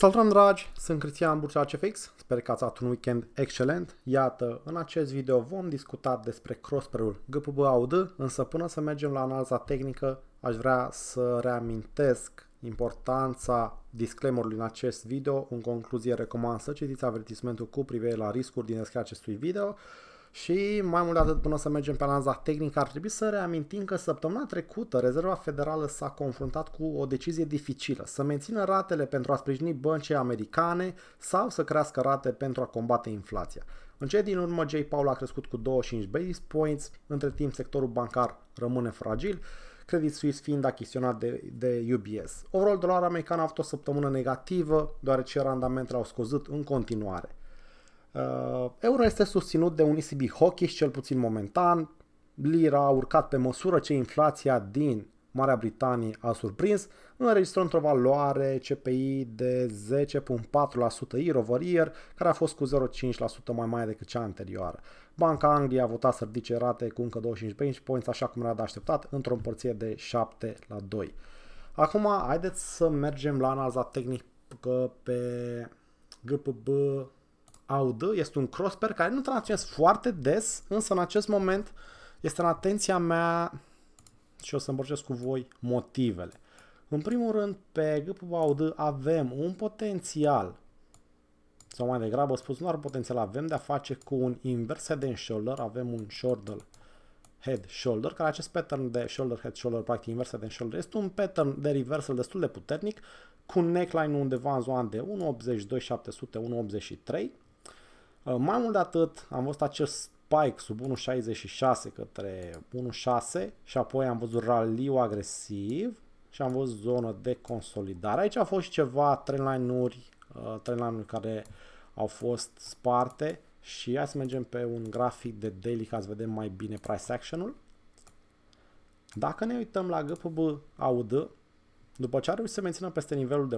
Salutăm dragi, sunt Cristian Burcea CFX, sper că ați avut un weekend excelent. Iată, în acest video vom discuta despre crossperul GPB AUD, însă până să mergem la analiza tehnică, aș vrea să reamintesc importanța disclaimerului în acest video. În concluzie, recomand să citiți avertismentul cu privire la riscuri din descrierea acestui video și mai mult de atât, până să mergem pe lanza tehnică, ar trebui să reamintim că săptămâna trecută Rezerva Federală s-a confruntat cu o decizie dificilă, să mențină ratele pentru a sprijini băncii americane sau să crească rate pentru a combate inflația. În cele din urmă, J. Paul a crescut cu 25 basis points, între timp sectorul bancar rămâne fragil, Credit Suisse fiind achiziționat de, de UBS. Overall, dolarul american a avut o săptămână negativă, deoarece randamentele au scăzut în continuare. Uh, Euro este susținut de un ECB hawkish, cel puțin momentan. Lira a urcat pe măsură ce inflația din Marea Britanie a surprins, înregistrând într-o valoare CPI de 10,4% year over year, care a fost cu 0,5% mai mare decât cea anterioară. Banca Anglia a votat să ridice rate cu încă 25 basis points, așa cum era de așteptat, într-o împărție de 7 la 2. Acum, haideți să mergem la analiza tehnică pe GPB audă, este un crossper care nu tranzacționez foarte des, însă în acest moment este în atenția mea și o să împărcesc cu voi motivele. În primul rând, pe AUD avem un potențial, sau mai degrabă spus, nu ar potențial, avem de-a face cu un invers head and shoulder, avem un shoulder head shoulder, care acest pattern de shoulder head shoulder, practic invers head and shoulder, este un pattern de reversal destul de puternic, cu neckline undeva în zona de 1.82, 700, 1.83, Ă, mai mult de atât, am văzut acest spike sub 1.66 către 1.6 și apoi am văzut raliu agresiv și am văzut zonă de consolidare. Aici au fost și ceva trendline-uri ă, trendline care au fost sparte și hai să mergem pe un grafic de daily ca să vedem mai bine price action-ul. Dacă ne uităm la GPB AUD, după ce a reușit să mențină peste nivelul de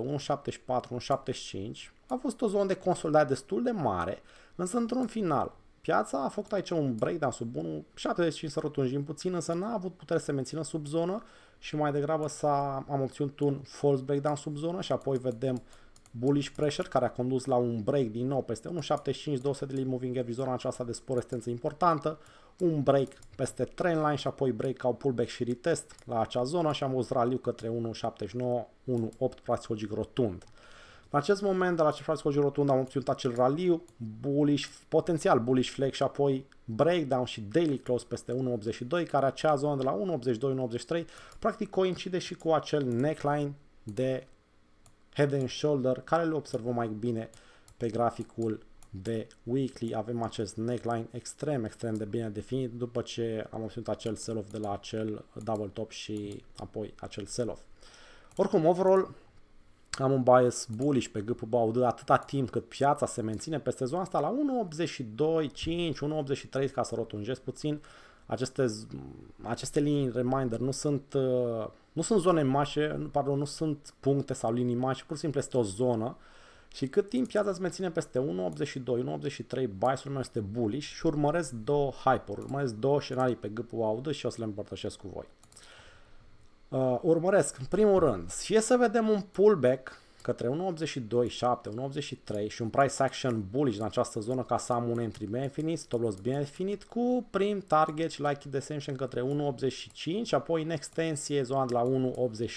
1.74-1.75, a fost o zonă de consolidare destul de mare, însă într-un final piața a făcut aici un breakdown sub 1.75 să rotunjim puțin, însă n-a avut putere să mențină sub zonă și mai degrabă s-a, am obținut un false breakdown sub zonă și apoi vedem bullish pressure care a condus la un break din nou peste 1.75, 200 de lei moving average, zona aceasta de spor rezistență importantă, un break peste trendline și apoi break ca pullback și retest la acea zonă și am văzut raliu către 1.79, 1.8 practic rotund. În acest moment, de la ce frațiologic rotund, am obținut acel raliu, bullish, potențial bullish flag și apoi breakdown și daily close peste 1.82, care acea zonă de la 1.82, 1.83, practic coincide și cu acel neckline de Head and Shoulder, care le observăm mai bine pe graficul de weekly. Avem acest neckline extrem, extrem de bine definit după ce am obținut acel sell-off de la acel double top și apoi acel sell-off. Oricum, overall, am un bias bullish pe gâpul BAUD atâta timp cât piața se menține peste zona asta la 1.82, 1.83 ca să rotunjesc puțin aceste, aceste linii reminder nu sunt, uh, nu sunt zone mașe, pardon, nu sunt puncte sau linii mașe, pur și simplu este o zonă și cât timp piața îți menține peste 1.82, 1.83, buy-ul meu este bullish și urmăresc două hype-uri, urmăresc două scenarii pe gâpul audă și o să le împărtășesc cu voi. Uh, urmăresc, în primul rând, fie să vedem un pullback către 1.82.7, 1.83 și un price action bullish în această zonă ca să am un entry benefit, stop loss benefit cu prim target și like descension către 1.85, apoi în extensie zona de la 1.88.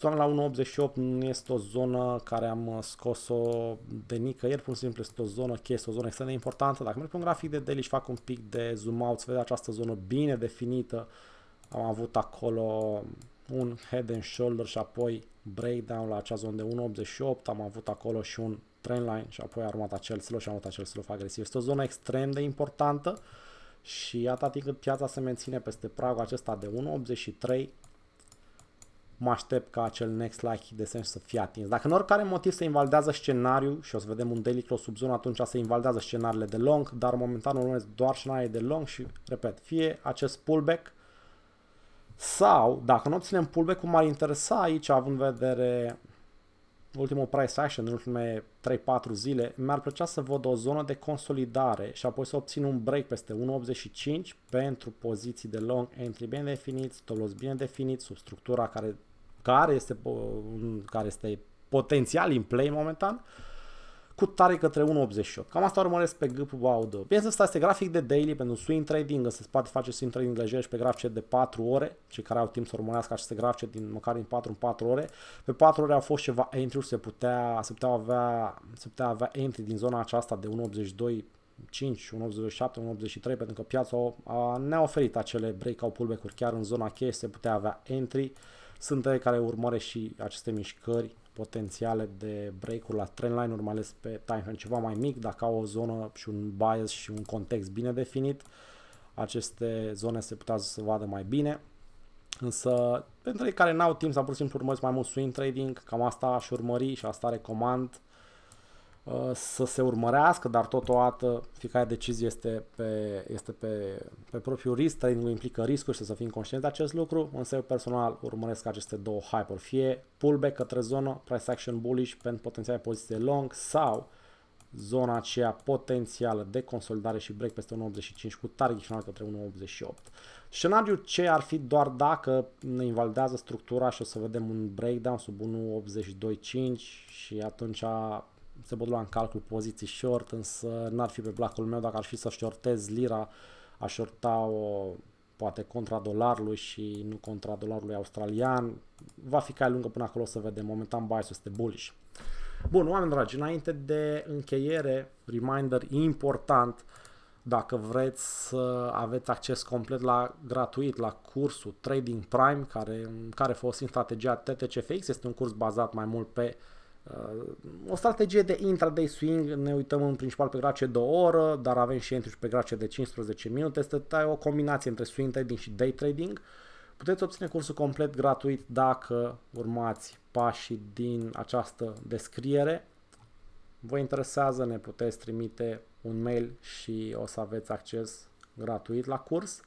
Zona la 1.88 nu este o zonă care am uh, scos-o de nicăieri, pur și simplu este o zonă cheie, este o zonă extrem de importantă. Dacă merg pe un grafic de daily și fac un pic de zoom out, se vede această zonă bine definită. Am avut acolo un head and shoulder și apoi breakdown la acea zonă de 1.88, am avut acolo și un trendline și apoi a urmat acel slow și am avut acel slow agresiv. Este o zonă extrem de importantă și iată atât cât piața se menține peste pragul acesta de 1.83, mă aștept ca acel next like de sens să fie atins. Dacă în oricare motiv se invalidează scenariul și o să vedem un daily close sub zonă, atunci se invalidează scenariile de long, dar momentan urmăresc doar scenarii de long și, repet, fie acest pullback sau, dacă nu obținem pullback, cum ar interesa aici, având vedere ultimul price action din ultimele 3-4 zile, mi-ar plăcea să văd o zonă de consolidare și apoi să obțin un break peste 1.85 pentru poziții de long entry bine definiți, stop loss bine definit, sub structura care, care, este, care este potențial in play momentan cu tare către 1.88. Cam asta urmăresc pe GPU Audio. Bineînțeles, asta este grafic de daily pentru swing trading, însă se poate face swing trading lejer și pe grafice de 4 ore, cei care au timp să urmărească aceste grafice din măcar din 4 în 4 ore. Pe 4 ore au fost ceva entry se putea, se putea avea, se putea avea entry din zona aceasta de 1.82 5, 187, 183, pentru că piața ne-a oferit acele breakout pullback-uri chiar în zona cheie, se putea avea entry. Sunt care urmăresc și aceste mișcări potențiale de break-uri la trendline-uri, mai ales pe timeframe ceva mai mic, dacă au o zonă și un bias și un context bine definit, aceste zone se putea să se vadă mai bine. Însă, pentru cei care n-au timp să pur și simplu urmăresc mai mult swing trading, cam asta aș urmări și asta recomand. Uh, să se urmărească, dar totodată fiecare decizie este pe, este pe, pe propriul risc, tradingul implică riscuri și să fim conștienți de acest lucru, însă eu personal urmăresc aceste două hype-uri, fie pullback către zonă, price action bullish pentru potențiale poziții long sau zona aceea potențială de consolidare și break peste 1.85 cu target final către 1.88. Scenariul ce ar fi doar dacă ne invalidează structura și o să vedem un breakdown sub 1.82.5 și atunci se pot lua în calcul poziții short, însă n-ar fi pe placul meu dacă ar fi să shortez lira, a shorta o poate contra dolarului și nu contra dolarului australian. Va fi cai lungă până acolo să vedem. Momentan bias este bullish. Bun, oameni dragi, înainte de încheiere, reminder important, dacă vreți să aveți acces complet la gratuit la cursul Trading Prime, care, în care folosim strategia TTCFX, este un curs bazat mai mult pe Uh, o strategie de intraday swing, ne uităm în principal pe grace de o oră, dar avem și entry pe grace de 15 minute, este da, o combinație între swing trading și day trading. Puteți obține cursul complet gratuit dacă urmați pașii din această descriere. Vă interesează, ne puteți trimite un mail și o să aveți acces gratuit la curs.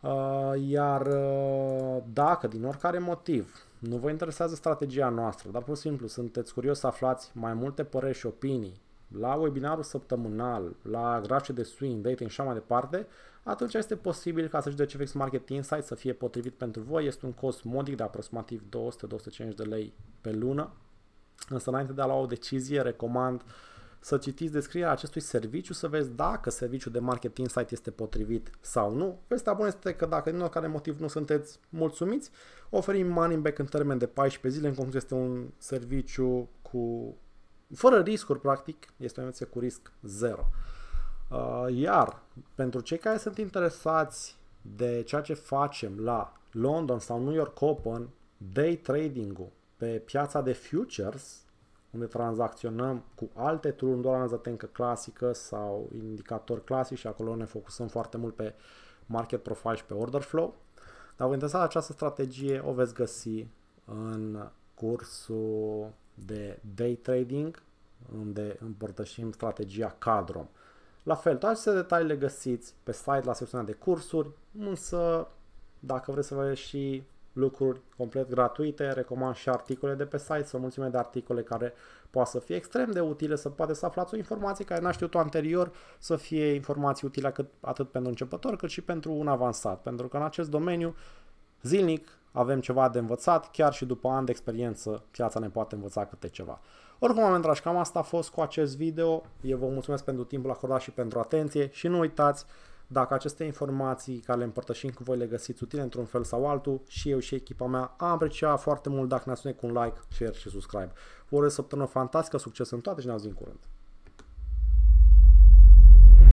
Uh, iar uh, dacă din oricare motiv nu vă interesează strategia noastră, dar pur și simplu sunteți curios să aflați mai multe păreri și opinii la webinarul săptămânal, la grafice de swing, dating și așa mai departe, atunci este posibil ca să-și de CFX Market Insight să fie potrivit pentru voi. Este un cost modic de aproximativ 200-250 de lei pe lună. Însă înainte de a lua o decizie, recomand uh, să citiți descrierea acestui serviciu, să vezi dacă serviciul de marketing site este potrivit sau nu. Vestea bună este că dacă din oricare motiv nu sunteți mulțumiți, oferim money back în termen de 14 zile, în concluzie este un serviciu cu fără riscuri, practic, este o investiție cu risc zero. Uh, iar pentru cei care sunt interesați de ceea ce facem la London sau New York Open, day trading-ul pe piața de futures, unde tranzacționăm cu alte tool, doar anzatencă clasică sau indicator clasic și acolo ne focusăm foarte mult pe market profile și pe order flow. Dacă vă interesa această strategie, o veți găsi în cursul de day trading, unde împărtășim strategia Cadrom. La fel, toate aceste detalii le găsiți pe site la secțiunea de cursuri, însă dacă vreți să vă și lucruri complet gratuite, recomand și articole de pe site, sunt mulțime de articole care poate să fie extrem de utile, să poate să aflați o informație care n-a știut-o anterior, să fie informații utile atât pentru începător cât și pentru un avansat, pentru că în acest domeniu zilnic avem ceva de învățat, chiar și după ani de experiență piața ne poate învăța câte ceva. Oricum, oameni dragi, cam asta a fost cu acest video, eu vă mulțumesc pentru timpul acordat și pentru atenție și nu uitați dacă aceste informații care le împărtășim cu voi le găsiți utile într-un fel sau altul, și eu și echipa mea am aprecia foarte mult dacă ne-ați cu un like, share și subscribe. Vă urez săptămână fantastică, succes în toate și ne auzim curând!